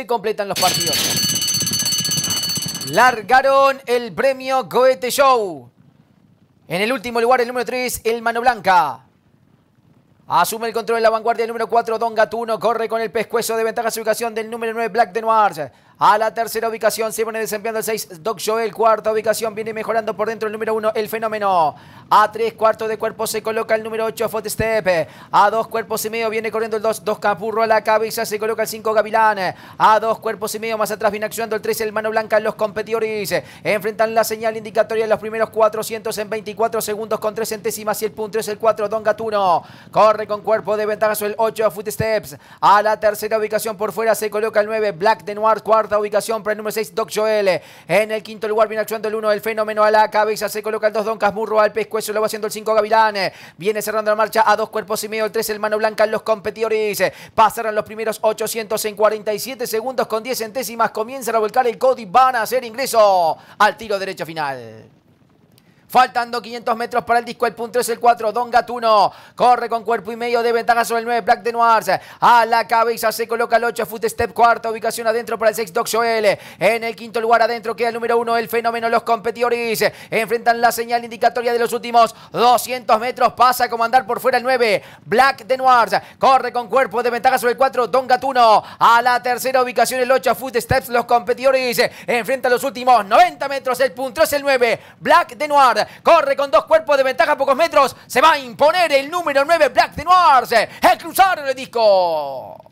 se completan los partidos. Largaron el premio Goethe Show. En el último lugar, el número 3, el Mano Blanca. Asume el control de la vanguardia el número 4, Don Gatuno. Corre con el pescuezo de ventaja su ubicación del número 9, Black de Noir. A la tercera ubicación se pone desempeñando el 6, Doc Joel. Cuarta ubicación viene mejorando por dentro el número 1, El Fenómeno. A tres cuartos de cuerpo se coloca el número 8 Footstep. A dos cuerpos y medio viene corriendo el 2. 2 Capurro a la cabeza. Se coloca el 5 Gavilán. A dos cuerpos y medio más atrás viene accionando el 3 el mano blanca. Los competidores enfrentan la señal indicatoria de los primeros 400 en 24 segundos con 3 centésimas. Y el punto es el 4 Don Gatuno. Corre con cuerpo de ventaja el 8 Footsteps. A la tercera ubicación por fuera se coloca el 9 Black de Noir. Cuarta ubicación para el número 6 Doc Joel. En el quinto lugar viene actuando el 1 el fenómeno a la cabeza. Se coloca el 2 Don Casburro al pescuezo. Eso lo va haciendo el 5 Gavilanes. Viene cerrando la marcha a dos cuerpos y medio. El 3 el mano blanca en los competidores. Pasaron los primeros 800 en 47 segundos con 10 centésimas. Comienzan a volcar el Cody. Van a hacer ingreso al tiro derecho final. Faltando 500 metros para el disco, el punto es el 4, Don Gatuno. Corre con cuerpo y medio de ventaja sobre el 9, Black de Noirs. A la cabeza se coloca el 8, Footstep cuarta ubicación adentro para el 6, Doc L, En el quinto lugar adentro queda el número 1, el fenómeno. Los competidores enfrentan la señal indicatoria de los últimos 200 metros. Pasa a comandar por fuera el 9, Black de Noirs. Corre con cuerpo de ventaja sobre el 4, Don Gatuno. A la tercera ubicación el 8, Footsteps Los competidores enfrentan los últimos 90 metros. El punto es el 9, Black de Noirs. Corre con dos cuerpos de ventaja a pocos metros. Se va a imponer el número 9 Black de Noir. El cruzar el disco.